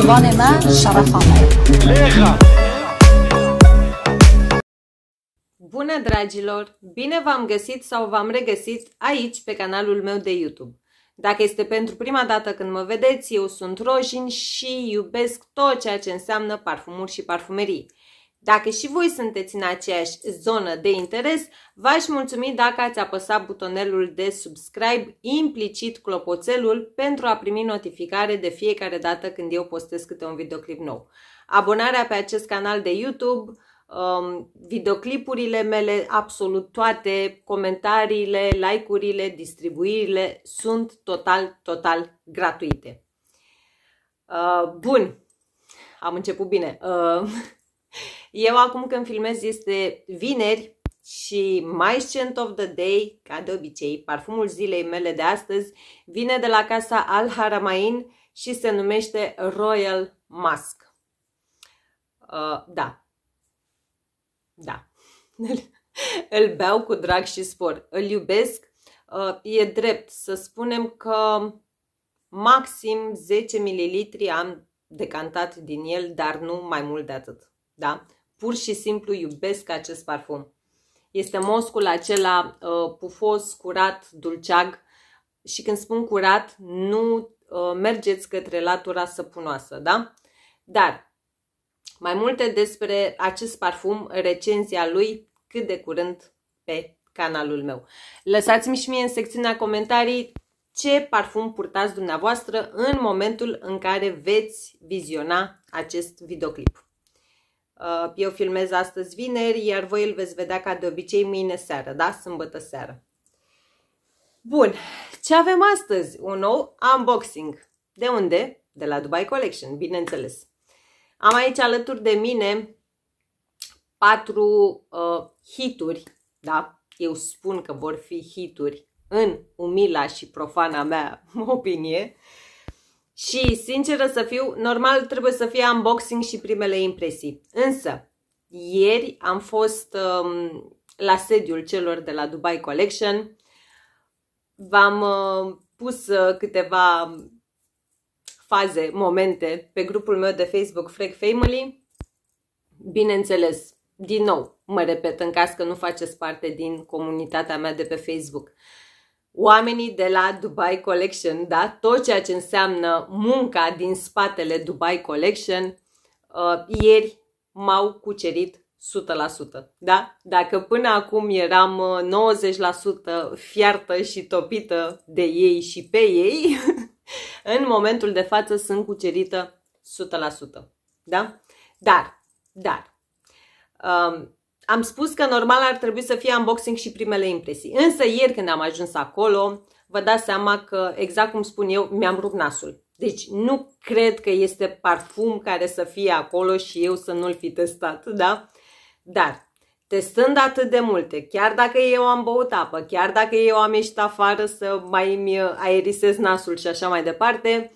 زبان من Bună dragilor! Bine v-am găsit sau v-am regăsit aici pe canalul meu de YouTube. Dacă este pentru prima dată când mă vedeți, eu sunt Rojin și iubesc tot ceea ce înseamnă parfumuri și parfumerii. Dacă și voi sunteți în aceeași zonă de interes, v-aș mulțumi dacă ați apăsat butonelul de subscribe, implicit clopoțelul, pentru a primi notificare de fiecare dată când eu postez câte un videoclip nou. Abonarea pe acest canal de YouTube, um, videoclipurile mele, absolut toate, comentariile, like-urile, distribuirile sunt total, total gratuite. Uh, bun, am început bine. Uh, Eu acum când filmez este vineri și my scent of the day, ca de obicei, parfumul zilei mele de astăzi, vine de la casa Al Haramain și se numește Royal Musk. Uh, da. Da. Îl beau cu drag și spor. Îl iubesc. Uh, e drept să spunem că maxim 10 ml am decantat din el, dar nu mai mult de atât. Da? pur și simplu iubesc acest parfum. Este moscul acela uh, pufos, curat, dulceag și când spun curat, nu uh, mergeți către latura săpunoasă, da? Dar, mai multe despre acest parfum, recenzia lui, cât de curând pe canalul meu. Lăsați-mi și mie în secțiunea comentarii ce parfum purtați dumneavoastră în momentul în care veți viziona acest videoclip. Uh, eu filmez astăzi vineri, iar voi îl veți vedea ca de obicei mâine seară, da? Sâmbătă seară. Bun, ce avem astăzi? Un nou unboxing. De unde? De la Dubai Collection, bineînțeles. Am aici alături de mine patru uh, hituri, da? Eu spun că vor fi hituri în umila și profana mea opinie. Uh, și, sinceră să fiu, normal trebuie să fie unboxing și primele impresii. Însă, ieri am fost um, la sediul celor de la Dubai Collection. V-am uh, pus uh, câteva faze, momente pe grupul meu de Facebook Frag Family. Bineînțeles, din nou, mă repet în caz că nu faceți parte din comunitatea mea de pe Facebook. Uh, oamenii de la Dubai Collection, da? tot ceea ce înseamnă munca din spatele Dubai Collection, uh, ieri m-au cucerit 100%. Da? Dacă până acum eram 90% uh, fiartă și topită de ei și pe ei, în momentul de față sunt cucerită 100%. Da? Dar, dar, um, am spus că normal ar trebui să fie unboxing și primele impresii. Însă ieri când am ajuns acolo, vă dați seama că, exact cum spun eu, mi-am rupt nasul. Deci nu cred că este parfum care să fie acolo și eu să nu-l fi testat, da? Dar testând atât de multe, chiar dacă eu am băut apă, chiar dacă eu am ieșit afară să mai îmi aerisez nasul și așa mai departe,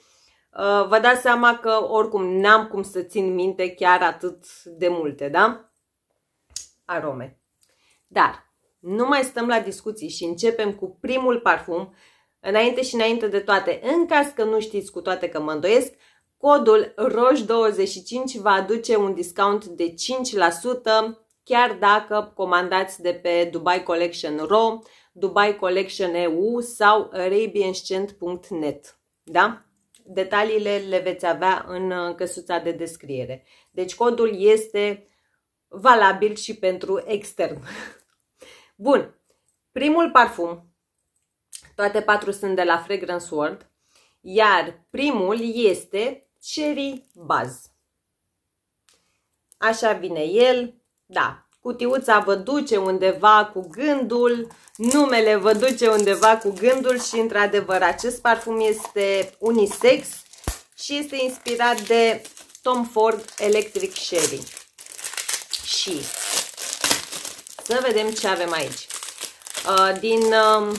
uh, vă dați seama că oricum n-am cum să țin minte chiar atât de multe, da? arome. Dar nu mai stăm la discuții și începem cu primul parfum. Înainte și înainte de toate, în caz că nu știți cu toate că mă îndoiesc, codul ROJ25 va aduce un discount de 5% chiar dacă comandați de pe Dubai Collection RO, Dubai Collection EU sau arabianscent.net. Da? Detaliile le veți avea în uh, căsuța de descriere. Deci codul este valabil și pentru extern. Bun, primul parfum, toate patru sunt de la Fragrance World, iar primul este Cherry Buzz. Așa vine el, da, cutiuța vă duce undeva cu gândul, numele vă duce undeva cu gândul și într-adevăr acest parfum este unisex și este inspirat de Tom Ford Electric Sherry și să vedem ce avem aici. Uh, din um,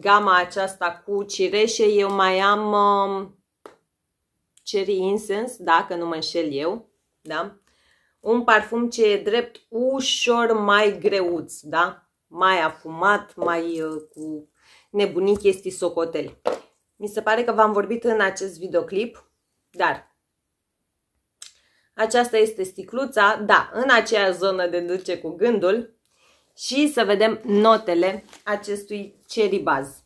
gama aceasta cu cireșe, eu mai am um, cherry incense, dacă nu mă înșel eu, da? Un parfum ce e drept ușor mai greuț, da? Mai afumat, mai uh, cu nebunii chestii socoteli. Mi se pare că v-am vorbit în acest videoclip, dar aceasta este sticluța, da, în aceea zonă de duce cu gândul. Și să vedem notele acestui ceribaz.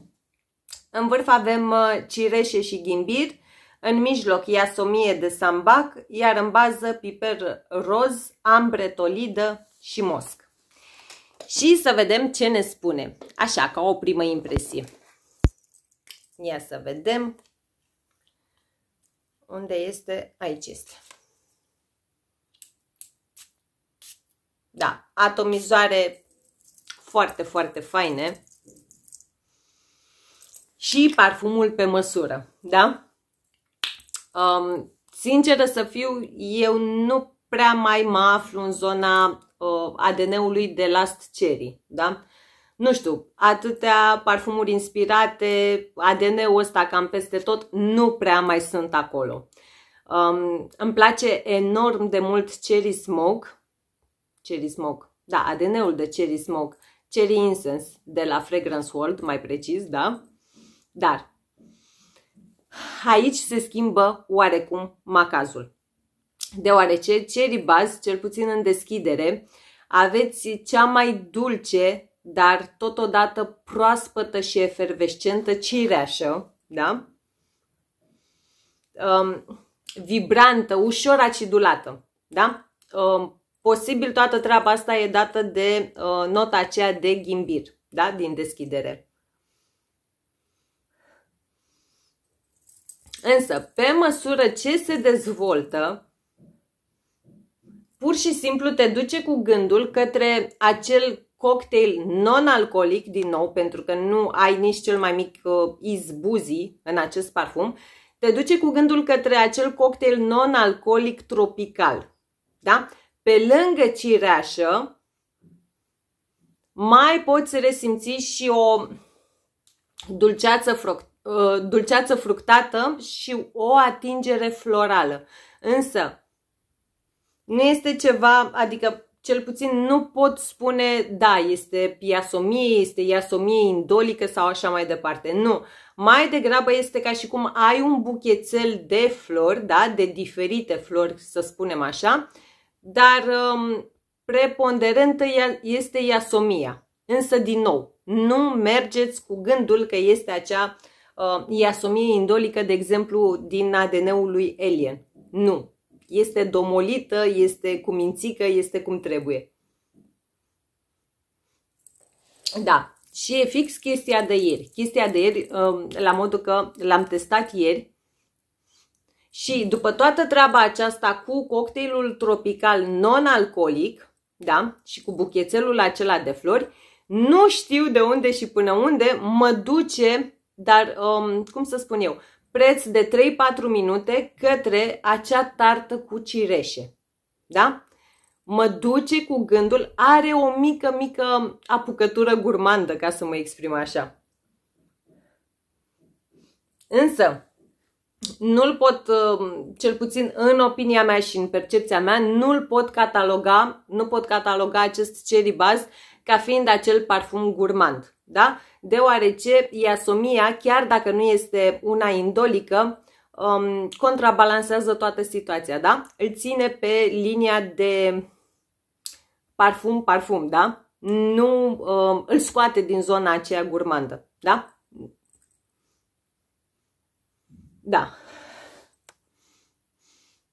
în vârf avem uh, cireșe și ghimbir, în mijloc iasomie de sambac, iar în bază piper roz, ambre, tolidă și mosc. Și să vedem ce ne spune, așa, ca o primă impresie. Ia să vedem unde este? Aici este. Da, atomizoare foarte, foarte faine. Și parfumul pe măsură, da? Um, sinceră să fiu, eu nu prea mai mă aflu în zona uh, ADN-ului de Last Cherry, da? nu știu, atâtea parfumuri inspirate, ADN-ul ăsta cam peste tot, nu prea mai sunt acolo. Um, îmi place enorm de mult Cherry Smoke, Cherry Smoke, da, ADN-ul de Cherry Smoke, Cherry Incense de la Fragrance World, mai precis, da? Dar aici se schimbă oarecum macazul, deoarece Cherry Buzz, cel puțin în deschidere, aveți cea mai dulce dar totodată proaspătă și efervescentă, cireașă, da? Um, vibrantă, ușor acidulată, da? Um, posibil toată treaba asta e dată de uh, nota aceea de ghimbir, da? Din deschidere. Însă, pe măsură ce se dezvoltă, pur și simplu te duce cu gândul către acel cocktail non-alcoolic, din nou, pentru că nu ai nici cel mai mic uh, în acest parfum, te duce cu gândul către acel cocktail non-alcoolic tropical. Da? Pe lângă cireașă, mai poți resimți și o dulceață, fruct- uh, dulceață fructată și o atingere florală. Însă, nu este ceva, adică cel puțin nu pot spune, da, este piasomie, este iasomie indolică sau așa mai departe. Nu. Mai degrabă este ca și cum ai un buchețel de flori, da, de diferite flori, să spunem așa, dar um, preponderentă este iasomia. Însă, din nou, nu mergeți cu gândul că este acea uh, iasomie indolică, de exemplu, din ADN-ul lui Alien. Nu, este domolită, este cu mințică, este cum trebuie. Da, și e fix chestia de ieri. Chestia de ieri, um, la modul că l-am testat ieri, și după toată treaba aceasta cu cocktailul tropical non-alcoolic, da, și cu buchețelul acela de flori, nu știu de unde și până unde mă duce, dar um, cum să spun eu, preț de 3-4 minute către acea tartă cu cireșe. Da? Mă duce cu gândul, are o mică, mică apucătură gurmandă, ca să mă exprim așa. Însă, nu-l pot, uh, cel puțin în opinia mea și în percepția mea, nu-l pot cataloga, nu pot cataloga acest cherry ca fiind acel parfum gurmand da? deoarece iasomia, chiar dacă nu este una indolică, um, contrabalansează toată situația, da? Îl ține pe linia de parfum, parfum, da? Nu um, îl scoate din zona aceea gurmandă, da? Da.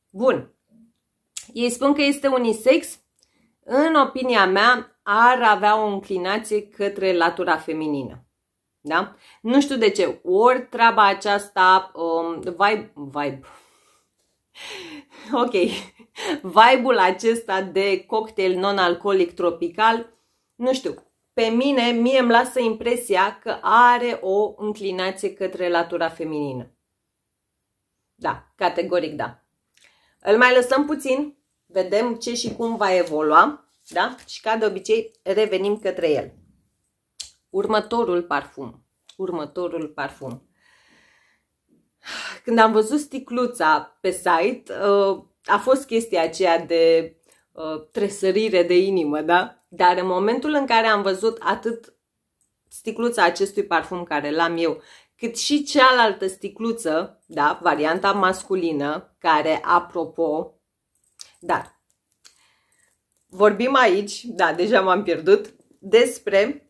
Bun. Ei spun că este unisex. În opinia mea, ar avea o înclinație către latura feminină. Da? Nu știu de ce. Ori treaba aceasta, um, vibe, vibe. Ok. Vibe-ul acesta de cocktail non-alcoolic tropical, nu știu. Pe mine, mie îmi lasă impresia că are o înclinație către latura feminină. Da, categoric da. Îl mai lăsăm puțin, vedem ce și cum va evolua. Da? Și ca de obicei revenim către el. Următorul parfum. Următorul parfum. Când am văzut sticluța pe site, uh, a fost chestia aceea de uh, tresărire de inimă, da? Dar în momentul în care am văzut atât sticluța acestui parfum care l-am eu, cât și cealaltă sticluță, da, varianta masculină, care, apropo, dar vorbim aici, da, deja m-am pierdut, despre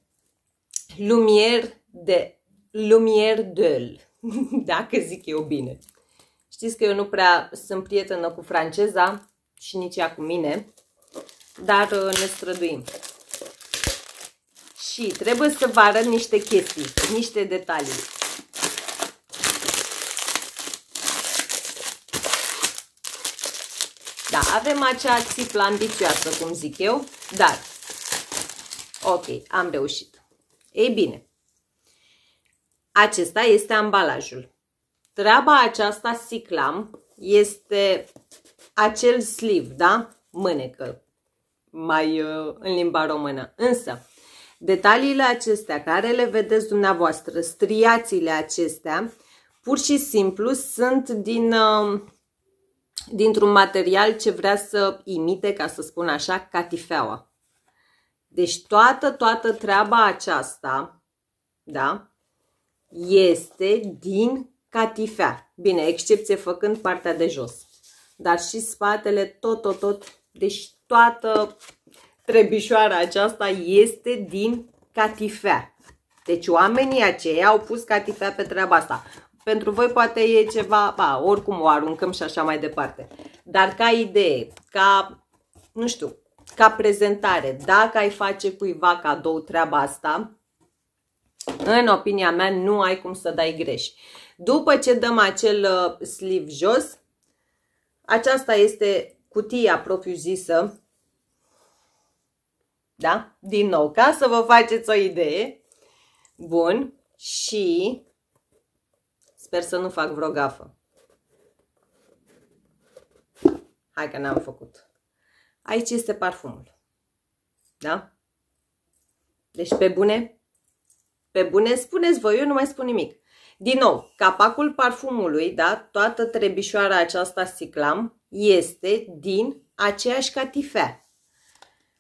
lumier de lumier dăl, dacă zic eu bine. Știți că eu nu prea sunt prietenă cu franceza și nici ea cu mine, dar uh, ne străduim. Și trebuie să vă arăt niște chestii, niște detalii. Da, avem acea țiplă ambițioasă, cum zic eu, dar... Ok, am reușit. Ei bine, acesta este ambalajul. Treaba aceasta, siclam, este acel sleeve, da? Mânecă, mai uh, în limba română. Însă, detaliile acestea, care le vedeți dumneavoastră, striațiile acestea, pur și simplu sunt din... Uh, dintr-un material ce vrea să imite, ca să spun așa, catifeaua. Deci toată, toată treaba aceasta, da, este din catifea. Bine, excepție făcând partea de jos. Dar și spatele, tot, tot, tot, deci toată trebișoara aceasta este din catifea. Deci oamenii aceia au pus catifea pe treaba asta pentru voi poate e ceva, ba, oricum o aruncăm și așa mai departe. Dar ca idee, ca, nu știu, ca prezentare, dacă ai face cuiva cadou treaba asta, în opinia mea nu ai cum să dai greș. După ce dăm acel uh, sleeve jos, aceasta este cutia propriu-zisă, da? Din nou, ca să vă faceți o idee. Bun. Și Sper să nu fac vreo gafă. Hai că n-am făcut. Aici este parfumul. Da? Deci pe bune, pe bune spuneți voi, eu nu mai spun nimic. Din nou, capacul parfumului, da, toată trebișoara aceasta ciclam, este din aceeași catifea.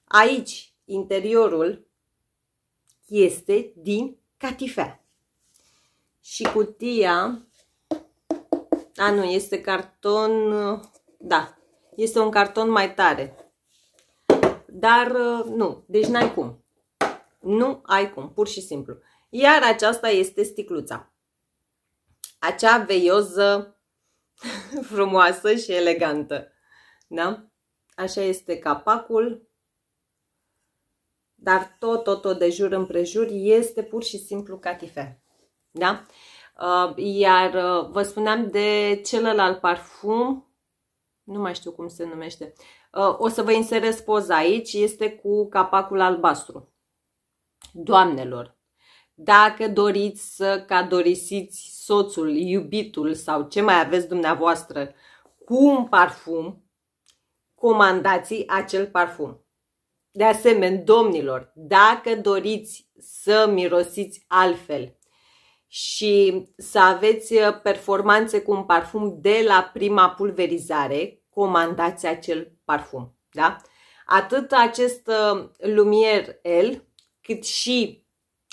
Aici, interiorul este din catifea și cutia, a nu, este carton, da, este un carton mai tare. Dar uh, nu, deci n-ai cum. Nu ai cum, pur și simplu. Iar aceasta este sticluța. Acea veioză frumoasă și elegantă. Da? Așa este capacul. Dar tot, tot, tot de jur împrejur este pur și simplu catifea. Da? Uh, iar uh, vă spuneam de celălalt parfum, nu mai știu cum se numește. Uh, o să vă inserez poza aici, este cu capacul albastru. Doamnelor, dacă doriți să cadorisiți soțul, iubitul sau ce mai aveți dumneavoastră cu un parfum, comandați acel parfum. De asemenea, domnilor, dacă doriți să mirosiți altfel, și să aveți uh, performanțe cu un parfum de la prima pulverizare, comandați acel parfum. Da? Atât acest uh, Lumier L, cât și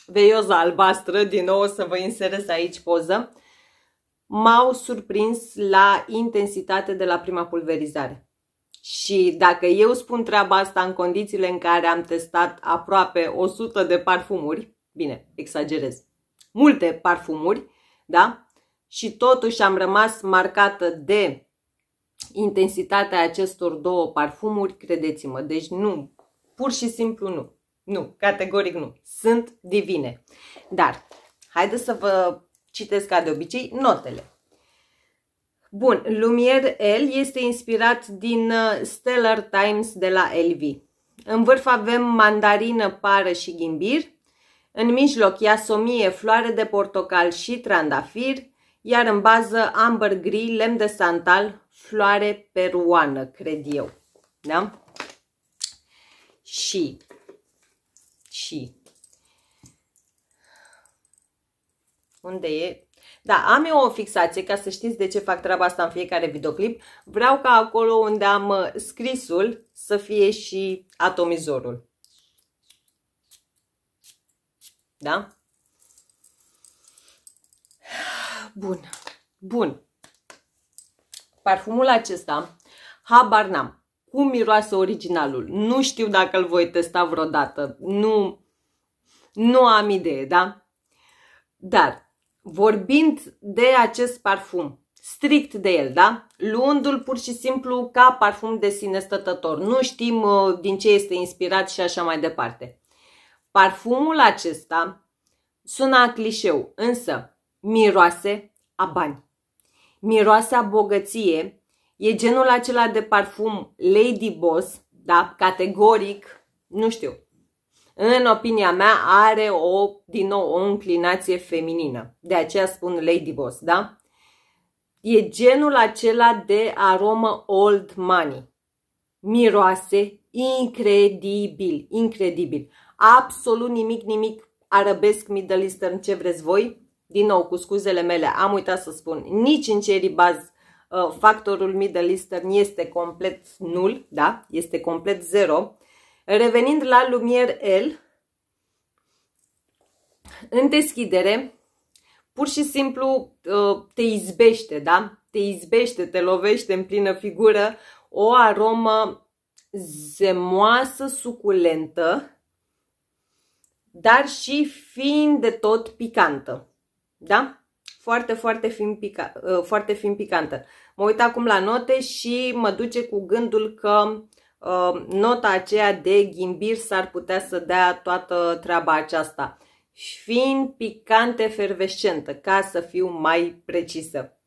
veioza albastră, din nou o să vă inserez aici poză, m-au surprins la intensitate de la prima pulverizare. Și dacă eu spun treaba asta în condițiile în care am testat aproape 100 de parfumuri, bine, exagerez, multe parfumuri, da? Și totuși am rămas marcată de intensitatea acestor două parfumuri, credeți-mă. Deci nu, pur și simplu nu. Nu, categoric nu. Sunt divine. Dar, haideți să vă citesc ca de obicei notele. Bun, Lumier L este inspirat din uh, Stellar Times de la LV. În vârf avem mandarină, pară și ghimbir. În mijloc ias floare de portocal și trandafir, iar în bază amber gri, lemn de santal, floare peruană, cred eu. Da? Și, și, unde e? Da, am eu o fixație, ca să știți de ce fac treaba asta în fiecare videoclip. Vreau ca acolo unde am uh, scrisul să fie și atomizorul. Da? Bun. Bun. Parfumul acesta, habar n-am. Cum miroase originalul? Nu știu dacă îl voi testa vreodată. Nu, nu am idee, da? Dar, vorbind de acest parfum, strict de el, da? Luându-l pur și simplu ca parfum de sine stătător. Nu știm uh, din ce este inspirat și așa mai departe. Parfumul acesta a clișeu, însă miroase a bani. Miroase a bogăție e genul acela de parfum Lady Boss, da, categoric, nu știu, în opinia mea, are o, din nou o înclinație feminină. De aceea spun Lady Boss, da? E genul acela de aromă old money. Miroase incredibil, incredibil absolut nimic, nimic arabesc, middle eastern, ce vreți voi. Din nou, cu scuzele mele, am uitat să spun, nici în cherry baz uh, factorul middle eastern este complet nul, da? Este complet zero. Revenind la lumier L, în deschidere, pur și simplu uh, te izbește, da? Te izbește, te lovește în plină figură o aromă zemoasă, suculentă, dar și fiind de tot picantă. Da? Foarte, foarte fin, pica, uh, foarte fin picantă. Mă uit acum la note și mă duce cu gândul că uh, nota aceea de ghimbir s-ar putea să dea toată treaba aceasta. Fiind picante fervescentă, ca să fiu mai precisă.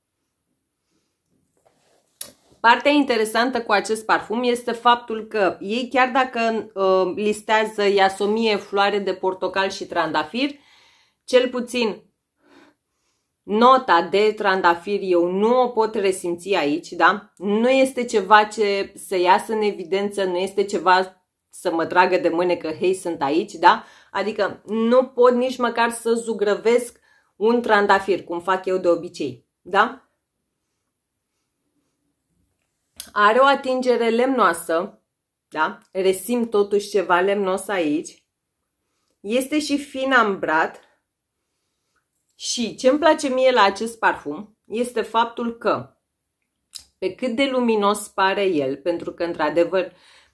Partea interesantă cu acest parfum este faptul că ei chiar dacă uh, listează iasomie, floare de portocal și trandafir, cel puțin nota de trandafir eu nu o pot resimți aici, da? Nu este ceva ce să iasă în evidență, nu este ceva să mă tragă de mâine că hei sunt aici, da? Adică nu pot nici măcar să zugrăvesc un trandafir, cum fac eu de obicei, da? Are o atingere lemnoasă, da? Resim totuși ceva lemnos aici. Este și fin ambrat. Și ce îmi place mie la acest parfum este faptul că pe cât de luminos pare el, pentru că într-adevăr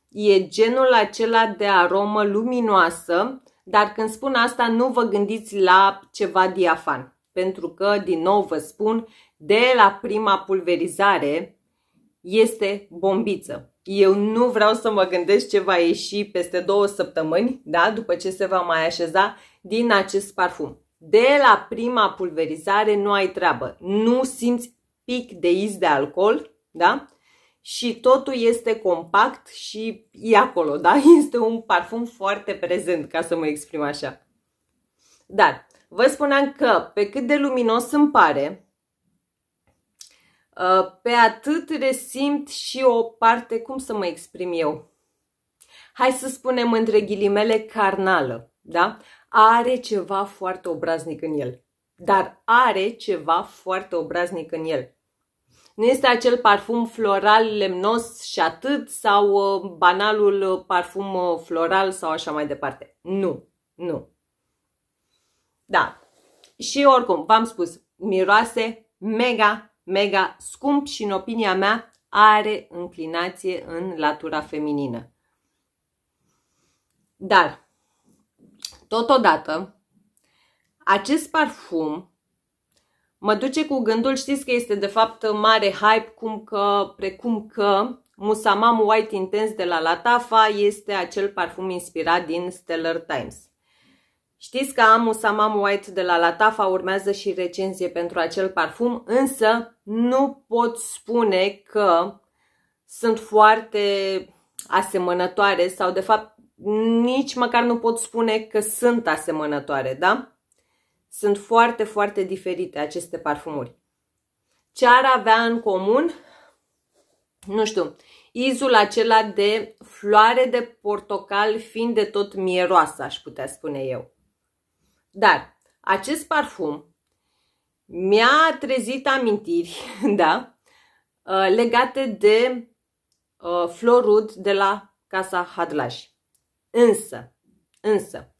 e genul acela de aromă luminoasă, dar când spun asta nu vă gândiți la ceva diafan, pentru că, din nou vă spun, de la prima pulverizare este bombiță. Eu nu vreau să mă gândesc ce va ieși peste două săptămâni, da, după ce se va mai așeza din acest parfum. De la prima pulverizare nu ai treabă, nu simți pic de iz de alcool, da? Și totul este compact și e acolo, da? Este un parfum foarte prezent, ca să mă exprim așa. Dar vă spuneam că pe cât de luminos îmi pare, Uh, pe atât resimt și o parte, cum să mă exprim eu, hai să spunem între ghilimele carnală, da? Are ceva foarte obraznic în el. Dar are ceva foarte obraznic în el. Nu este acel parfum floral lemnos și atât sau uh, banalul parfum uh, floral sau așa mai departe. Nu, nu. Da. Și oricum, v-am spus, miroase mega mega scump și, în opinia mea, are înclinație în latura feminină. Dar, totodată, acest parfum mă duce cu gândul, știți că este de fapt mare hype, cum că, precum că Musamam White Intense de la Latafa este acel parfum inspirat din Stellar Times. Știți că am Samam White de la Latafa, urmează și recenzie pentru acel parfum, însă nu pot spune că sunt foarte asemănătoare sau de fapt nici măcar nu pot spune că sunt asemănătoare, da? Sunt foarte, foarte diferite aceste parfumuri. Ce ar avea în comun? Nu știu, izul acela de floare de portocal fiind de tot mieroasă, aș putea spune eu. Dar acest parfum mi-a trezit amintiri, da, uh, legate de uh, Florud de la Casa Hadlaș. Însă, însă,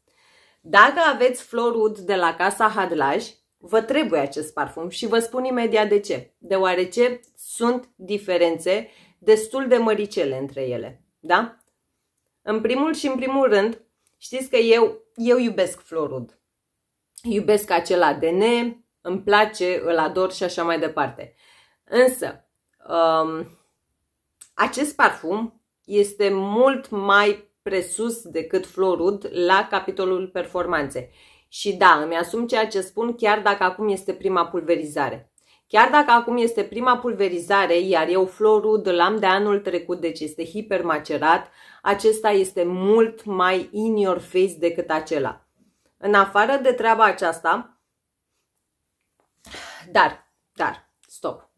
dacă aveți Florud de la Casa Hadlaș, vă trebuie acest parfum și vă spun imediat de ce. Deoarece sunt diferențe destul de măricele între ele, da? În primul și în primul rând, știți că eu, eu iubesc Florud iubesc acel ADN, îmi place, îl ador și așa mai departe. Însă, um, acest parfum este mult mai presus decât Florud la capitolul performanțe. Și da, îmi asum ceea ce spun chiar dacă acum este prima pulverizare. Chiar dacă acum este prima pulverizare, iar eu Florud l-am de anul trecut, deci este hipermacerat, acesta este mult mai in your face decât acela. În afară de treaba aceasta, dar, dar, stop.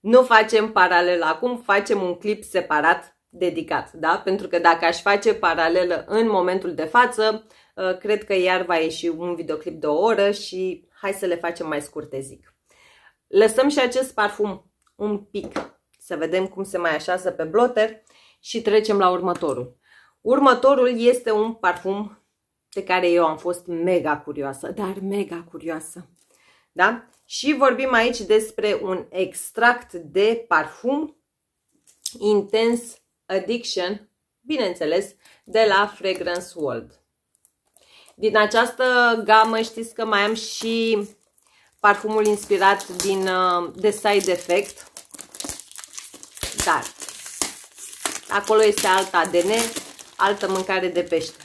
Nu facem paralel acum, facem un clip separat dedicat, da? Pentru că dacă aș face paralelă în momentul de față, uh, cred că iar va ieși un videoclip de o oră și hai să le facem mai scurte, zic. Lăsăm și acest parfum un pic să vedem cum se mai așează pe blotter și trecem la următorul. Următorul este un parfum pe care eu am fost mega curioasă, dar mega curioasă. Da? Și vorbim aici despre un extract de parfum Intense Addiction, bineînțeles, de la Fragrance World. Din această gamă știți că mai am și parfumul inspirat din uh, The Side Effect, dar acolo este alt ADN, altă mâncare de pește.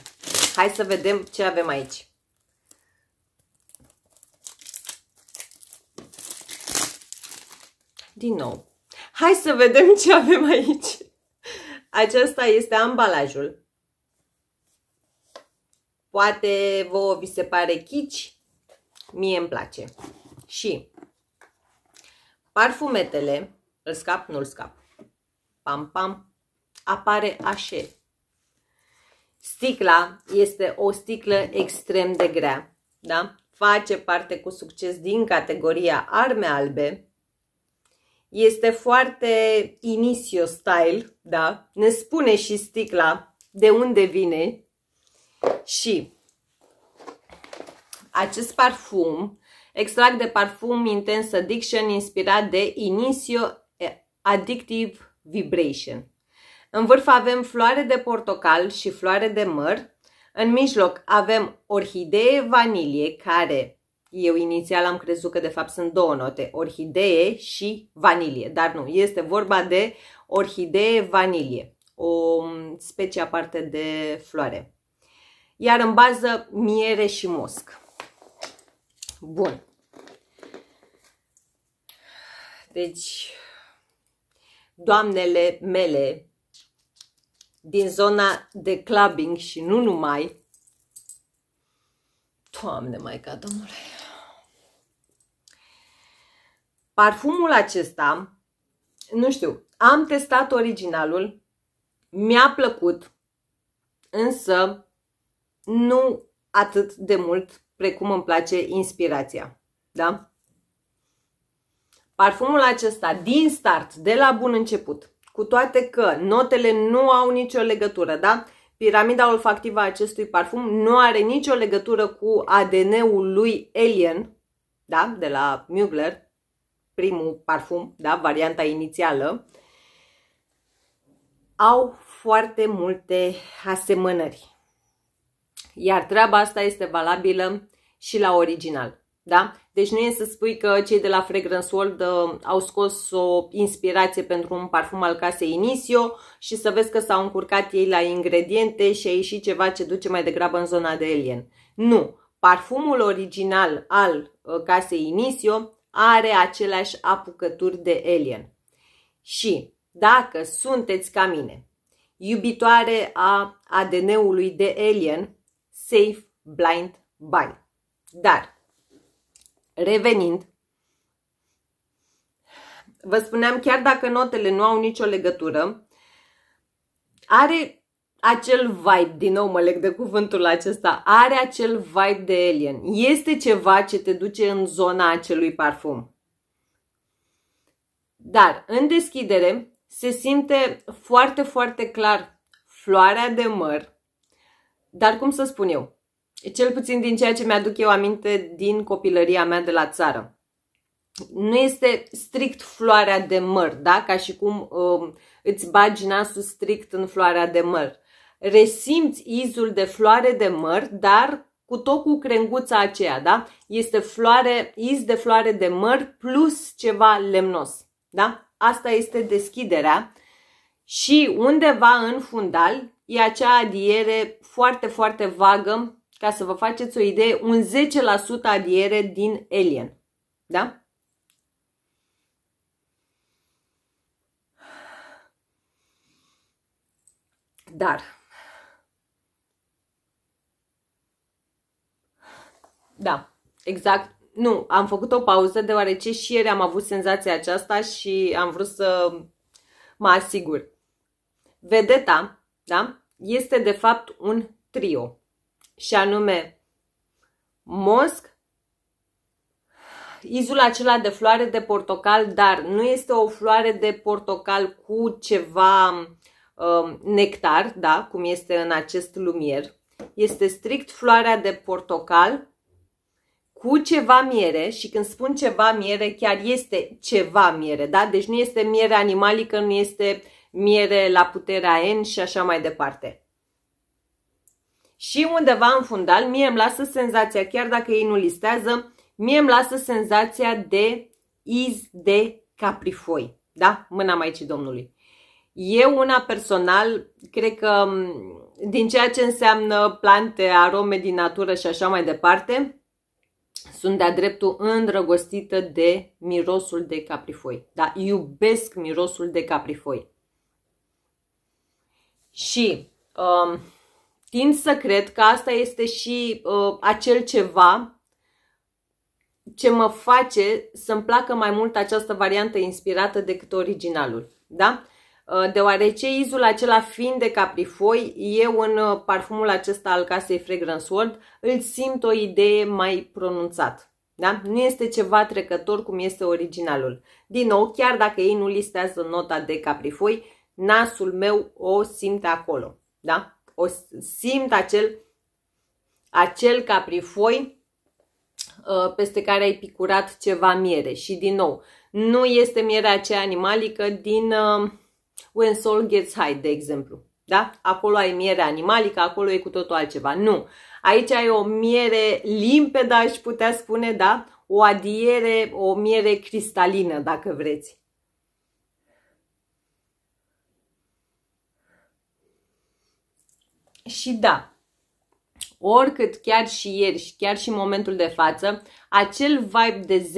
Hai să vedem ce avem aici. Din nou. Hai să vedem ce avem aici. Acesta este ambalajul. Poate vouă vi se pare chici, mie îmi place. Și parfumetele, îl scap, nu-l scap. Pam, pam, apare așa Sticla este o sticlă extrem de grea, da? Face parte cu succes din categoria arme albe. Este foarte inisio style, da? Ne spune și sticla de unde vine și acest parfum, extract de parfum intens Addiction inspirat de inisio eh, Addictive Vibration. În vârf avem floare de portocal și floare de măr. În mijloc avem orhidee vanilie, care eu inițial am crezut că de fapt sunt două note, orhidee și vanilie, dar nu, este vorba de orhidee vanilie, o specie aparte de floare. Iar în bază miere și mosc. Bun. Deci, doamnele mele din zona de clubbing și nu numai. Doamne, Maica domnule! Parfumul acesta, nu știu, am testat originalul, mi-a plăcut, însă nu atât de mult precum îmi place inspirația. Da? Parfumul acesta, din start, de la bun început, cu toate că notele nu au nicio legătură, da? Piramida olfactivă a acestui parfum nu are nicio legătură cu ADN-ul lui Alien, da? De la Mugler, primul parfum, da? Varianta inițială. Au foarte multe asemănări. Iar treaba asta este valabilă și la original. Da? Deci nu e să spui că cei de la Fragrance World uh, au scos o inspirație pentru un parfum al casei Inisio și să vezi că s-au încurcat ei la ingrediente și a ieșit ceva ce duce mai degrabă în zona de alien. Nu! Parfumul original al uh, casei Inisio are aceleași apucături de alien. Și dacă sunteți ca mine, iubitoare a ADN-ului de alien, safe blind buy. Dar Revenind, vă spuneam, chiar dacă notele nu au nicio legătură, are acel vibe, din nou mă leg de cuvântul acesta, are acel vibe de alien. Este ceva ce te duce în zona acelui parfum. Dar, în deschidere, se simte foarte, foarte clar floarea de măr, dar cum să spun eu, cel puțin din ceea ce mi-aduc eu aminte din copilăria mea de la țară. Nu este strict floarea de măr, da? ca și cum um, îți bagi nasul strict în floarea de măr. Resimți izul de floare de măr, dar cu tot cu crenguța aceea, da? Este floare, iz de floare de măr plus ceva lemnos, da? Asta este deschiderea și undeva în fundal e acea adiere foarte, foarte vagă ca să vă faceți o idee, un 10% adiere din Alien. Da? Dar, da, exact. Nu, am făcut o pauză deoarece și ieri am avut senzația aceasta și am vrut să mă asigur. Vedeta, da, este de fapt un trio și anume mosc, izul acela de floare de portocal, dar nu este o floare de portocal cu ceva um, nectar, da, cum este în acest lumier. Este strict floarea de portocal cu ceva miere și când spun ceva miere, chiar este ceva miere, da? Deci nu este miere animalică, nu este miere la puterea N și așa mai departe. Și undeva în fundal, mie îmi lasă senzația, chiar dacă ei nu listează, mie îmi lasă senzația de iz de caprifoi. Da? Mâna Maicii Domnului. Eu, una personal, cred că din ceea ce înseamnă plante, arome din natură și așa mai departe, sunt de-a dreptul îndrăgostită de mirosul de caprifoi. Da, iubesc mirosul de caprifoi. Și um, tind să cred că asta este și uh, acel ceva ce mă face să-mi placă mai mult această variantă inspirată decât originalul. Da? Uh, deoarece izul acela fiind de caprifoi, eu în uh, parfumul acesta al casei Fragrance World îl simt o idee mai pronunțat. Da? Nu este ceva trecător cum este originalul. Din nou, chiar dacă ei nu listează nota de caprifoi, nasul meu o simte acolo. Da? o simt acel, acel caprifoi uh, peste care ai picurat ceva miere. Și din nou, nu este mierea aceea animalică din uh, When Soul Gets High, de exemplu. Da? Acolo ai miere animalică, acolo e cu totul altceva. Nu. Aici ai o miere limpede, aș putea spune, da? O adiere, o miere cristalină, dacă vreți. Și da, oricât chiar și ieri și chiar și în momentul de față, acel vibe de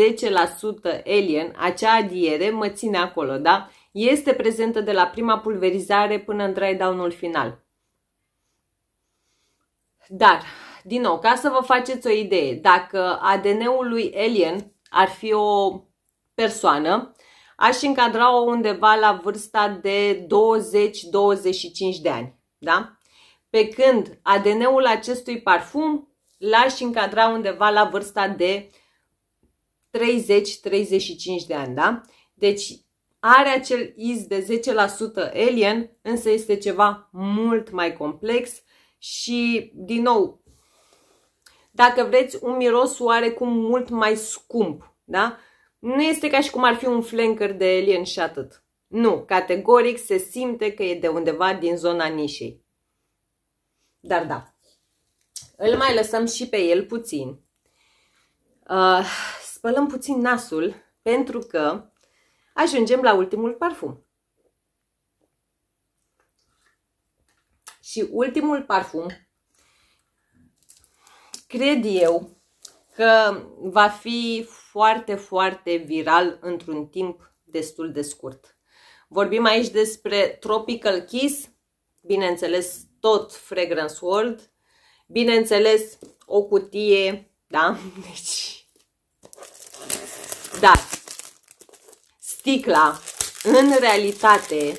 10% alien, acea adiere, mă ține acolo, da? Este prezentă de la prima pulverizare până în dry-down-ul final. Dar, din nou, ca să vă faceți o idee, dacă ADN-ul lui alien ar fi o persoană, aș încadra-o undeva la vârsta de 20-25 de ani, da? pe când ADN-ul acestui parfum l-aș încadra undeva la vârsta de 30-35 de ani, da? Deci are acel iz de 10% alien, însă este ceva mult mai complex și, din nou, dacă vreți, un miros oarecum mult mai scump, da? Nu este ca și cum ar fi un flanker de alien și atât. Nu, categoric se simte că e de undeva din zona nișei. Dar da, îl mai lăsăm și pe el puțin. Uh, spălăm puțin nasul pentru că ajungem la ultimul parfum. Și ultimul parfum, cred eu că va fi foarte, foarte viral într-un timp destul de scurt. Vorbim aici despre Tropical Kiss, bineînțeles tot Fragrance World. Bineînțeles, o cutie, da? Deci, dar sticla, în realitate,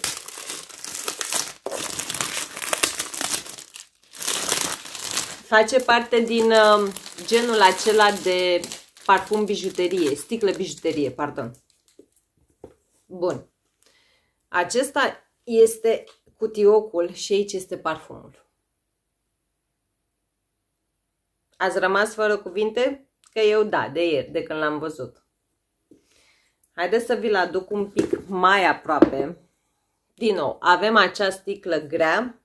face parte din uh, genul acela de parfum bijuterie, sticlă bijuterie, pardon. Bun. Acesta este cutiocul și aici este parfumul. Ați rămas fără cuvinte? Că eu da, de ieri, de când l-am văzut. Haideți să vi-l aduc un pic mai aproape. Din nou, avem acea sticlă grea.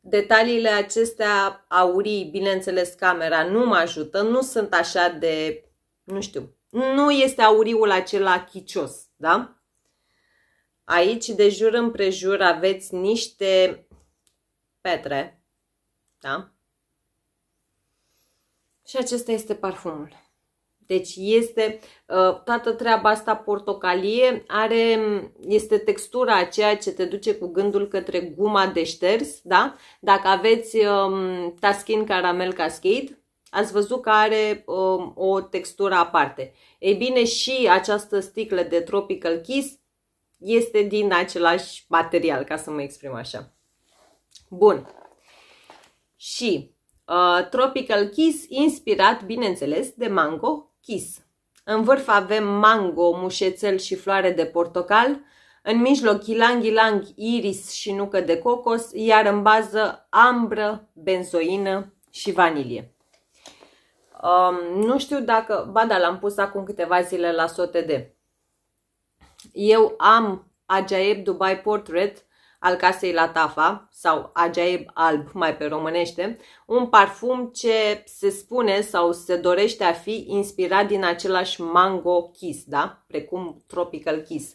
Detaliile acestea aurii, bineînțeles camera, nu mă ajută, nu sunt așa de, nu știu, nu este auriul acela chicios, da? Aici, de jur împrejur, aveți niște petre, da? Și acesta este parfumul. Deci este uh, toată treaba asta portocalie, are, este textura aceea ce te duce cu gândul către guma de șters, da? Dacă aveți um, Taskin Caramel Cascade, ați văzut că are um, o textură aparte. Ei bine, și această sticlă de Tropical Kiss este din același material, ca să mă exprim așa. Bun. Și uh, Tropical Kiss, inspirat, bineînțeles, de Mango Kiss. În vârf avem mango, mușețel și floare de portocal, în mijloc ilang-ilang, iris și nucă de cocos, iar în bază ambră, benzoină și vanilie. Um, nu știu dacă, ba da, l-am pus acum câteva zile la SOTD. Eu am Ajaeb Dubai Portrait al casei Latafa sau Ajaeb Alb, mai pe românește, un parfum ce se spune sau se dorește a fi inspirat din același mango kiss, da? precum Tropical Kiss.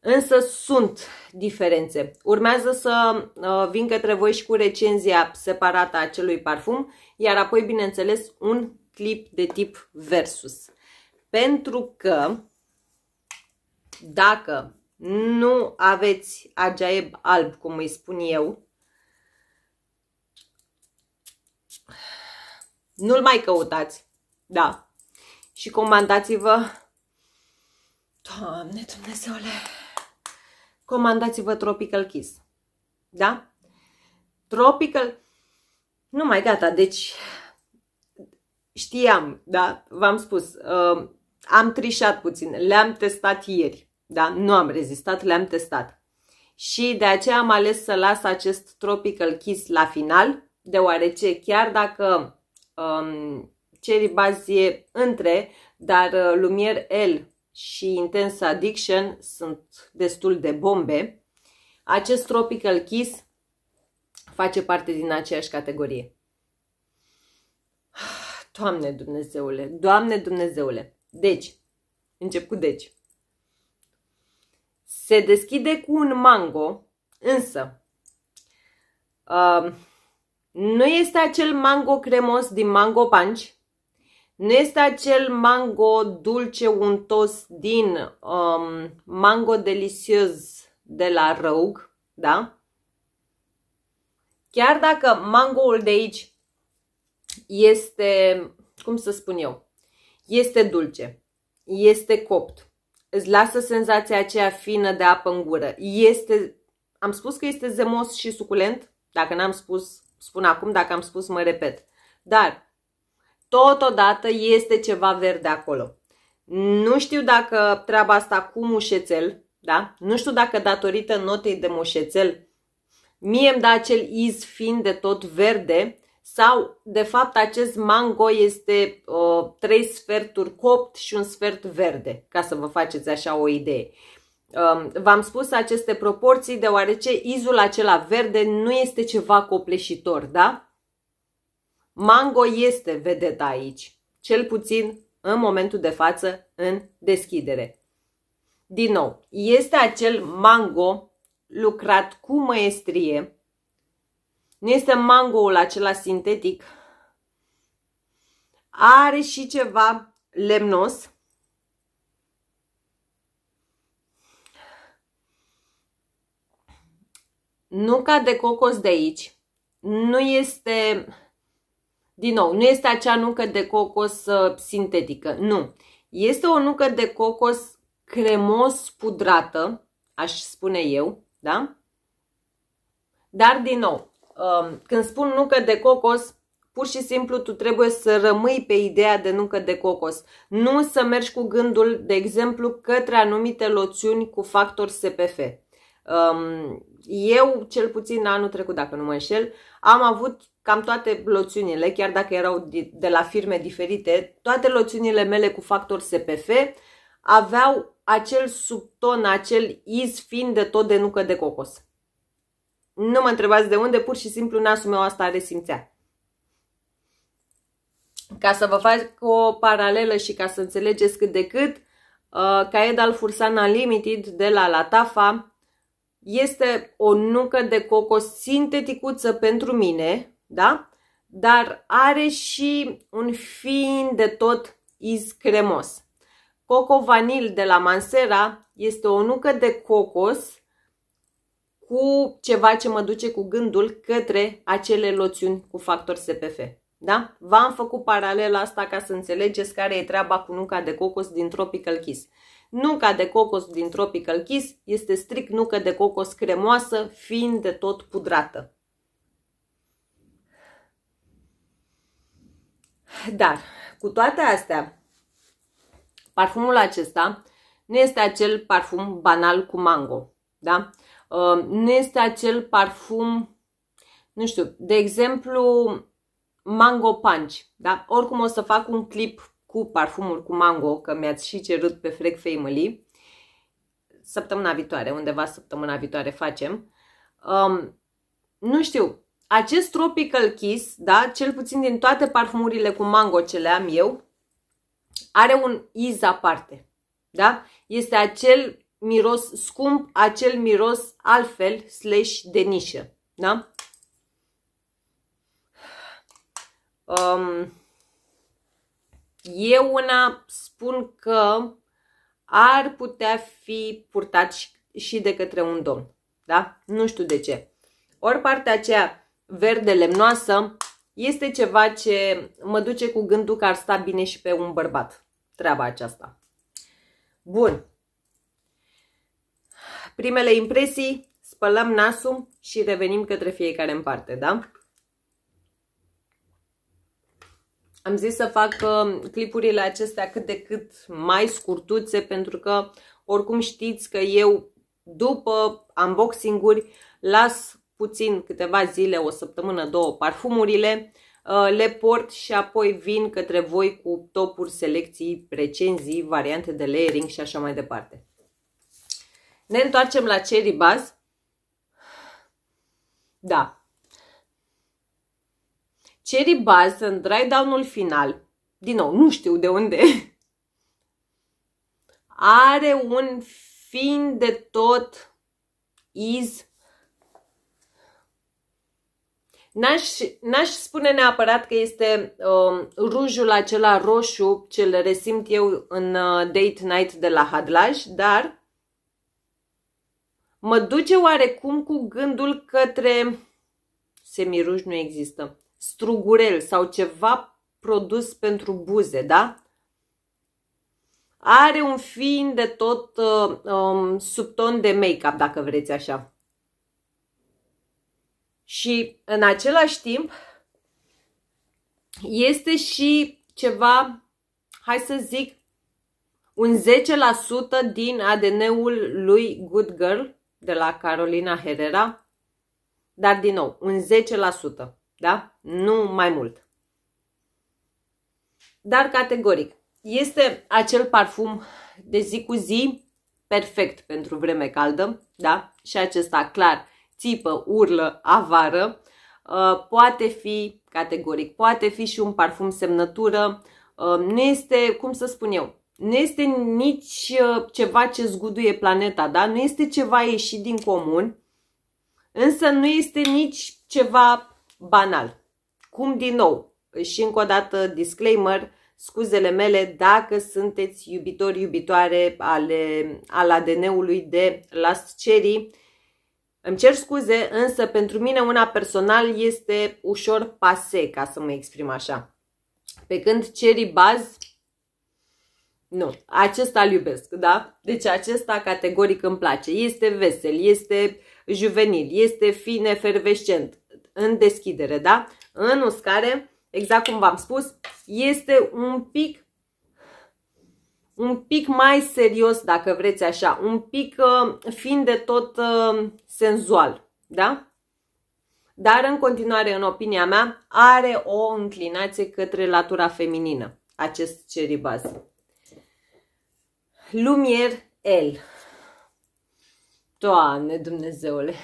Însă sunt diferențe. Urmează să uh, vin către voi și cu recenzia separată a acelui parfum, iar apoi, bineînțeles, un clip de tip versus. Pentru că dacă nu aveți ajaeb alb, cum îi spun eu, nu-l mai căutați. Da. Și comandați-vă... Doamne Dumnezeule! Comandați-vă Tropical Kiss. Da? Tropical... Nu mai gata, deci știam, da, v-am spus, uh, am trișat puțin, le-am testat ieri, da? Nu am rezistat, le-am testat. Și de aceea am ales să las acest Tropical Kiss la final, deoarece chiar dacă um, Cherry Buzz e între, dar uh, Lumier L și Intense Addiction sunt destul de bombe, acest Tropical Kiss face parte din aceeași categorie. Doamne Dumnezeule, Doamne Dumnezeule! Deci. Încep cu deci. Se deschide cu un mango, însă uh, nu este acel mango cremos din Mango Punch, nu este acel mango dulce untos din um, Mango Delicios de la Rogue, da? Chiar dacă mangoul de aici este, cum să spun eu, este dulce, este copt, îți lasă senzația aceea fină de apă în gură. Este, am spus că este zemos și suculent, dacă n-am spus, spun acum, dacă am spus, mă repet. Dar, totodată, este ceva verde acolo. Nu știu dacă treaba asta cu mușețel, da? Nu știu dacă datorită notei de mușețel, mie îmi da acel iz fin de tot verde sau de fapt acest mango este uh, sferturi copt și un sfert verde, ca să vă faceți așa o idee. Um, v-am spus aceste proporții deoarece izul acela verde nu este ceva copleșitor, da? Mango este vedeta aici, cel puțin în momentul de față în deschidere. Din nou, este acel mango lucrat cu măestrie, nu este mangoul acela sintetic. Are și ceva lemnos. Nuca de cocos de aici. Nu este, din nou, nu este acea nucă de cocos uh, sintetică. Nu. Este o nucă de cocos cremos pudrată, aș spune eu, da? Dar, din nou, Um, când spun nucă de cocos, pur și simplu tu trebuie să rămâi pe ideea de nucă de cocos. Nu să mergi cu gândul, de exemplu, către anumite loțiuni cu factor SPF. Um, eu, cel puțin anul trecut, dacă nu mă înșel, am avut cam toate loțiunile, chiar dacă erau de la firme diferite, toate loțiunile mele cu factor SPF aveau acel subton, acel iz fin de tot de nucă de cocos. Nu mă întrebați de unde, pur și simplu nasul meu asta are simțea. Ca să vă fac o paralelă și ca să înțelegeți cât de cât, uh, Caed al Fursana Limited de la Latafa este o nucă de cocos sinteticuță pentru mine, da? dar are și un fin de tot iz cremos. Coco vanil de la Mansera este o nucă de cocos cu ceva ce mă duce cu gândul către acele loțiuni cu factor SPF. Da? V-am făcut paralela asta ca să înțelegeți care e treaba cu nuca de cocos din Tropical Kiss. Nuca de cocos din Tropical Kiss este strict nucă de cocos cremoasă, fiind de tot pudrată. Dar, cu toate astea, parfumul acesta nu este acel parfum banal cu mango. Da? Ehm, nu este acel parfum, nu știu, de exemplu, Mango Punch, da? Oricum o să fac un clip cu parfumul cu mango, că mi-ați și cerut pe Frec Family, săptămâna viitoare, undeva săptămâna viitoare facem. Um, nu știu, acest Tropical Kiss, da, cel puțin din toate parfumurile cu mango ce le am eu, are un iz aparte, da? Este acel miros scump, acel miros altfel slash de nișă. Da? Um, eu una spun că ar putea fi purtat și, și de către un domn. Da? Nu știu de ce. Ori partea aceea verde lemnoasă este ceva ce mă duce cu gândul că ar sta bine și pe un bărbat. Treaba aceasta. Bun. Primele impresii, spălăm nasul și revenim către fiecare în parte, da? Am zis să fac uh, clipurile acestea cât de cât mai scurtuțe, pentru că oricum știți că eu după unboxing-uri las puțin câteva zile, o săptămână, două, parfumurile, uh, le port și apoi vin către voi cu topuri, selecții, recenzii, variante de layering și așa mai departe. Ne întoarcem la cherry Buzz? Da. Cherry Buzz în dry down-ul final. Din nou, nu știu de unde. Are un fin de tot iz N-aș, spune neapărat că este uh, rujul acela roșu ce le resimt eu în uh, date night de la Hadlaj, dar mă duce oarecum cu gândul către, semiruș nu există, strugurel sau ceva produs pentru buze, da? Are un fin de tot uh, um, subton de make-up, dacă vreți așa. Și în același timp este și ceva, hai să zic, un 10% din ADN-ul lui Good Girl de la Carolina Herrera, dar din nou, un 10%, da? Nu mai mult. Dar categoric, este acel parfum de zi cu zi perfect pentru vreme caldă, da? Și acesta clar țipă, urlă, avară, uh, poate fi categoric, poate fi și un parfum semnătură, uh, nu este, cum să spun eu, nu este nici uh, ceva ce zguduie planeta, da? Nu este ceva ieșit din comun, însă nu este nici ceva banal. Cum din nou, și încă o dată disclaimer, scuzele mele dacă sunteți iubitori, iubitoare ale, al ADN-ului de Last Cherry, îmi cer scuze, însă pentru mine una personal este ușor pase, ca să mă exprim așa. Pe când Cherry Buzz nu, acesta îl iubesc, da? Deci acesta categoric îmi place. Este vesel, este juvenil, este fin, efervescent, în deschidere, da? În uscare, exact cum v-am spus, este un pic un pic mai serios, dacă vreți așa, un pic fiind uh, fin de tot uh, senzual, da? Dar în continuare, în opinia mea, are o înclinație către latura feminină, acest ceribaz. Lumier L. Doamne Dumnezeule!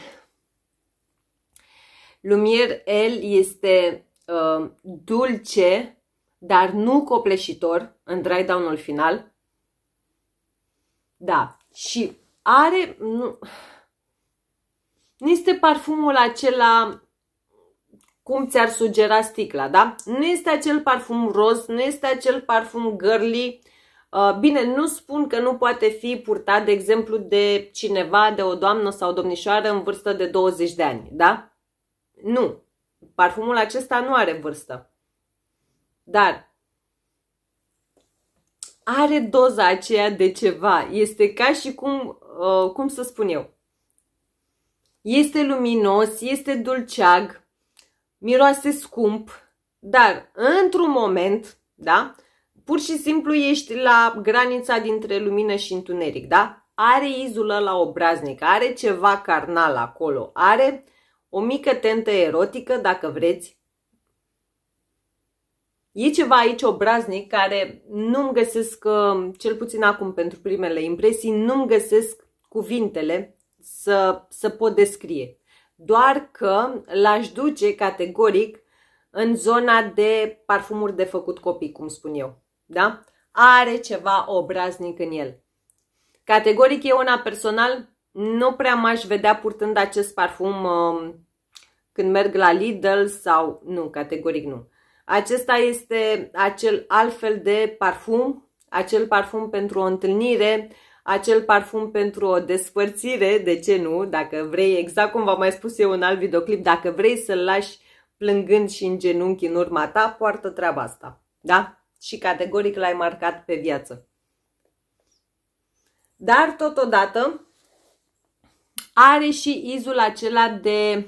Lumier L este uh, dulce, dar nu copleșitor în dry down-ul final. Da, și are... Nu, nu este parfumul acela cum ți-ar sugera sticla, da? Nu este acel parfum roz, nu este acel parfum girly, Uh, bine, nu spun că nu poate fi purtat, de exemplu, de cineva, de o doamnă sau o domnișoară în vârstă de 20 de ani, da? Nu. Parfumul acesta nu are vârstă. Dar are doza aceea de ceva. Este ca și cum, uh, cum să spun eu, este luminos, este dulceag, miroase scump, dar într-un moment, da? Pur și simplu ești la granița dintre lumină și întuneric, da? Are izulă la obraznic, are ceva carnal acolo, are o mică tentă erotică, dacă vreți. E ceva aici obraznic care nu-mi găsesc, uh, cel puțin acum pentru primele impresii, nu-mi găsesc cuvintele să, să pot descrie. Doar că l-aș duce categoric în zona de parfumuri de făcut copii, cum spun eu da? Are ceva obraznic în el. Categoric eu una personal nu prea m-aș vedea purtând acest parfum uh, când merg la Lidl sau nu, categoric nu. Acesta este acel altfel de parfum, acel parfum pentru o întâlnire, acel parfum pentru o despărțire, de ce nu, dacă vrei, exact cum v-am mai spus eu în alt videoclip, dacă vrei să-l lași plângând și în genunchi în urma ta, poartă treaba asta, da? și categoric l-ai marcat pe viață. Dar totodată are și izul acela de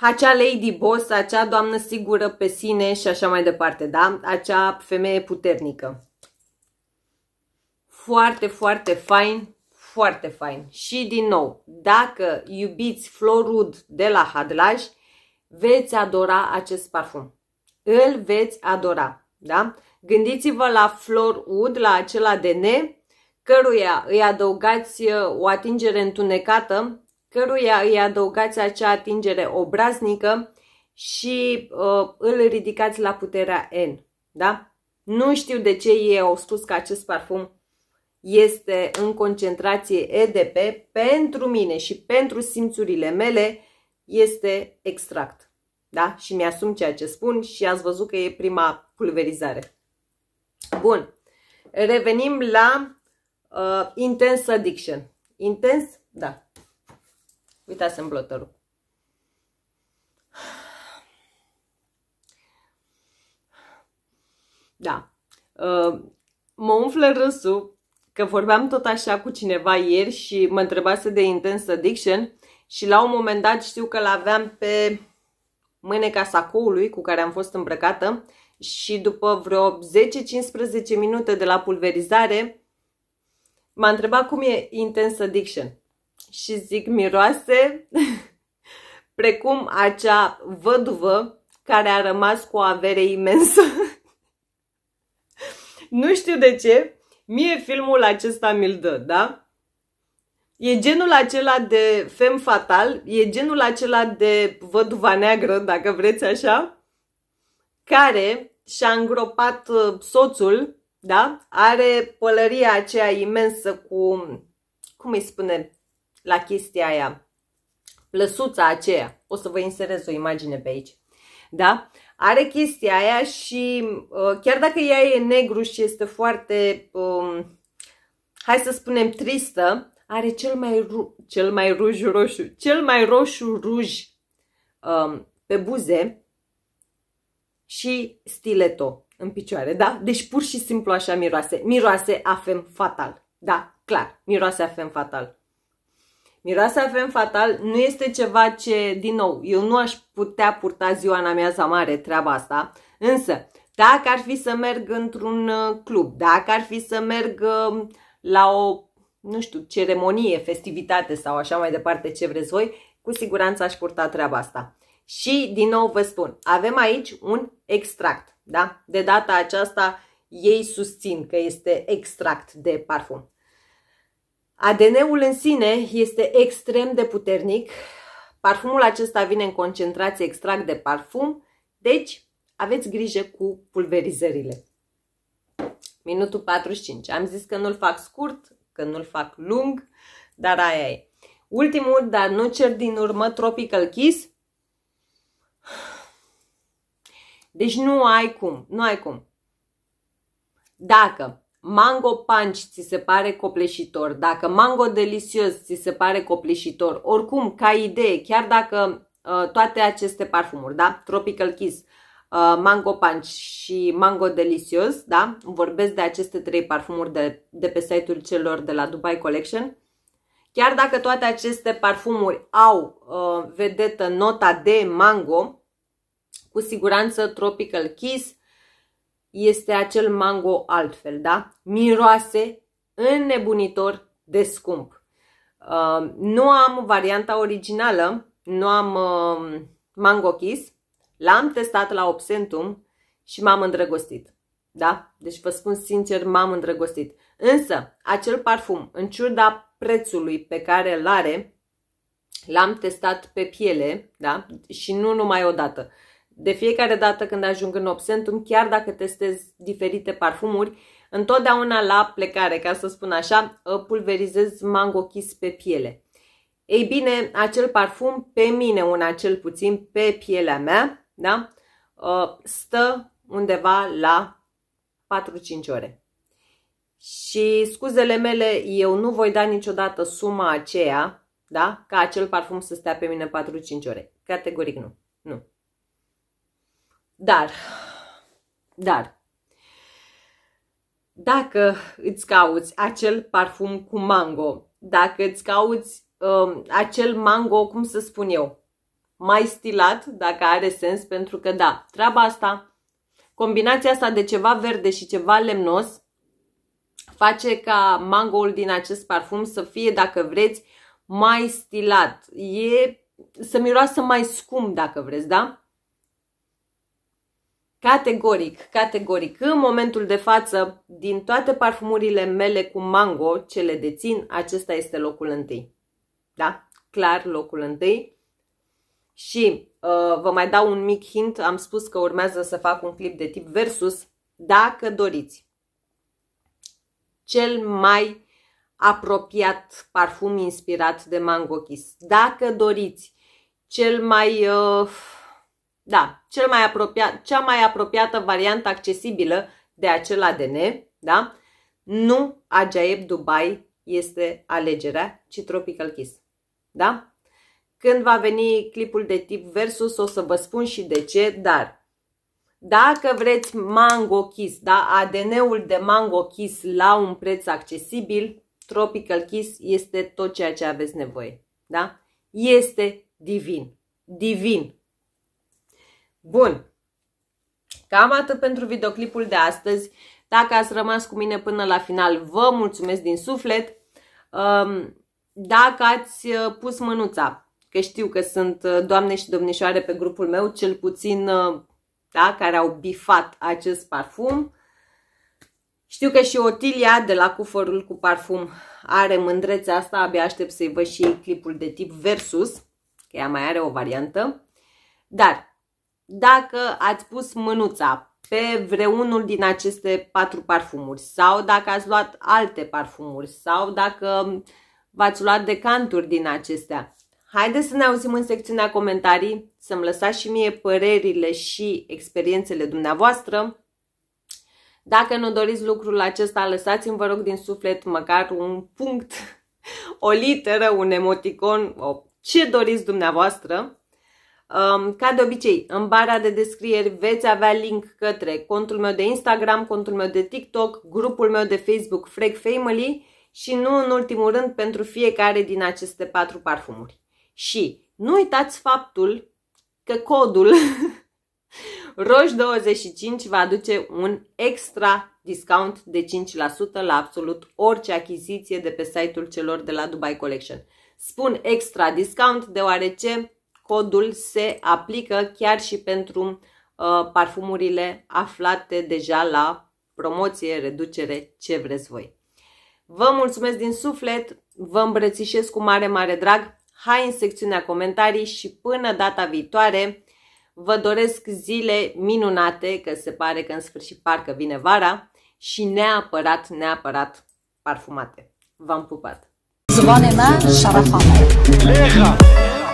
acea lady boss, acea doamnă sigură pe sine și așa mai departe, da? Acea femeie puternică. Foarte, foarte fain, foarte fain. Și din nou, dacă iubiți Florud de la Hadlaj, veți adora acest parfum. Îl veți adora. Da? Gândiți-vă la flor ud, la acela de ne, căruia îi adăugați uh, o atingere întunecată, căruia îi adăugați acea atingere obraznică și uh, îl ridicați la puterea N. Da? Nu știu de ce ei au spus că acest parfum este în concentrație EDP. Pentru mine și pentru simțurile mele este extract. Da? Și mi-asum ceea ce spun și ați văzut că e prima pulverizare. Bun. Revenim la uh, intense addiction. Intens? Da. uitați în blotărul. Da. Uh, mă umflă râsul că vorbeam tot așa cu cineva ieri și mă întrebase de Intense Addiction și la un moment dat știu că l-aveam pe mâneca sacoului cu care am fost îmbrăcată și după vreo 10-15 minute de la pulverizare m-a întrebat cum e Intense Addiction și zic miroase precum acea văduvă care a rămas cu o avere imensă. nu știu de ce, mie filmul acesta mi-l dă, da? E genul acela de fem fatal, e genul acela de văduva neagră, dacă vreți așa, care și-a îngropat uh, soțul, da? Are pălăria aceea imensă cu, cum îi spune la chestia aia, plăsuța aceea. O să vă inserez o imagine pe aici. Da? Are chestia aia și uh, chiar dacă ea e negru și este foarte, um, hai să spunem, tristă, are cel mai, ru- cel mai ruj roșu, cel mai roșu ruj um, pe buze și stileto în picioare, da? Deci pur și simplu așa miroase. Miroase a fem fatal, da, clar, miroase a fem fatal. Miroase a fem fatal nu este ceva ce, din nou, eu nu aș putea purta ziua în amiaza mare treaba asta, însă dacă ar fi să merg într-un uh, club, dacă ar fi să merg um, la o nu știu, ceremonie, festivitate sau așa mai departe ce vreți voi, cu siguranță aș purta treaba asta. Și din nou vă spun, avem aici un extract, da? De data aceasta ei susțin că este extract de parfum. ADN-ul în sine este extrem de puternic. Parfumul acesta vine în concentrație extract de parfum, deci aveți grijă cu pulverizările. Minutul 45. Am zis că nu-l fac scurt, că nu-l fac lung, dar aia e. Ultimul, dar nu cer din urmă, Tropical Kiss. Deci nu ai cum, nu ai cum. Dacă Mango Punch ți se pare copleșitor, dacă Mango Delicios ți se pare copleșitor, oricum, ca idee, chiar dacă uh, toate aceste parfumuri, da? Tropical Kiss, uh, Uh, mango Punch și Mango Delicious, da? Vorbesc de aceste trei parfumuri de, de pe site-ul celor de la Dubai Collection. Chiar dacă toate aceste parfumuri au uh, vedetă nota de mango, cu siguranță Tropical Kiss este acel mango altfel, da? Miroase înnebunitor de scump. Uh, nu am varianta originală, nu am uh, mango kiss, L-am testat la Obsentum și m-am îndrăgostit. Da? Deci vă spun sincer, m-am îndrăgostit. Însă, acel parfum, în ciuda prețului pe care îl are, l-am testat pe piele, da? Și nu numai o dată. De fiecare dată când ajung în Obsentum, chiar dacă testez diferite parfumuri, întotdeauna la plecare, ca să spun așa, pulverizez mango kiss pe piele. Ei bine, acel parfum pe mine, un acel puțin pe pielea mea, da? Ă, stă undeva la 4-5 ore. Și scuzele mele, eu nu voi da niciodată suma aceea, da? Ca acel parfum să stea pe mine 4-5 ore. Categoric nu. Nu. Dar, dar, dacă îți cauți acel parfum cu mango, dacă îți cauți um, acel mango, cum să spun eu, mai stilat, dacă are sens, pentru că da, treaba asta, combinația asta de ceva verde și ceva lemnos, face ca mangoul din acest parfum să fie, dacă vreți, mai stilat. E să miroasă mai scump, dacă vreți, da? Categoric, categoric. În momentul de față, din toate parfumurile mele cu mango, ce le dețin, acesta este locul întâi. Da? Clar locul întâi. Și uh, vă mai dau un mic hint, am spus că urmează să fac un clip de tip versus, dacă doriți. Cel mai apropiat parfum inspirat de Mango Kiss. Dacă doriți cel mai uh, da, cel mai apropiat, cea mai apropiată variantă accesibilă de acel ADN, da? Nu Ajaib Dubai este alegerea, ci Tropical Kiss. Da? când va veni clipul de tip versus, o să vă spun și de ce, dar dacă vreți Mango Kiss, da, ADN-ul de Mango Kiss la un preț accesibil, Tropical Kiss este tot ceea ce aveți nevoie, da? Este divin, divin. Bun, cam atât pentru videoclipul de astăzi. Dacă ați rămas cu mine până la final, vă mulțumesc din suflet. Um, dacă ați uh, pus mânuța că știu că sunt uh, doamne și domnișoare pe grupul meu, cel puțin, uh, da, care au bifat acest parfum. Știu că și Otilia de la Cuforul cu Parfum are mândrețea asta, abia aștept să-i văd și clipul de tip Versus, că ea mai are o variantă. Dar, dacă ați pus mânuța pe vreunul din aceste patru parfumuri sau dacă ați luat alte parfumuri sau dacă v-ați luat decanturi din acestea, Haideți să ne auzim în secțiunea comentarii, să-mi lăsați și mie părerile și experiențele dumneavoastră. Dacă nu doriți lucrul acesta, lăsați-mi, vă rog, din suflet măcar un punct, o literă, un emoticon, o, ce doriți dumneavoastră. Um, ca de obicei, în bara de descrieri veți avea link către contul meu de Instagram, contul meu de TikTok, grupul meu de Facebook Freak Family și nu în ultimul rând pentru fiecare din aceste patru parfumuri. Și nu uitați faptul că codul ROJ25 va aduce un extra discount de 5% la absolut orice achiziție de pe site-ul celor de la Dubai Collection. Spun extra discount deoarece codul se aplică chiar și pentru uh, parfumurile aflate deja la promoție, reducere, ce vreți voi. Vă mulțumesc din suflet, vă îmbrățișez cu mare, mare drag hai în secțiunea comentarii și până data viitoare vă doresc zile minunate, că se pare că în sfârșit parcă vine vara și neapărat, neapărat parfumate. V-am pupat! Zvone mea,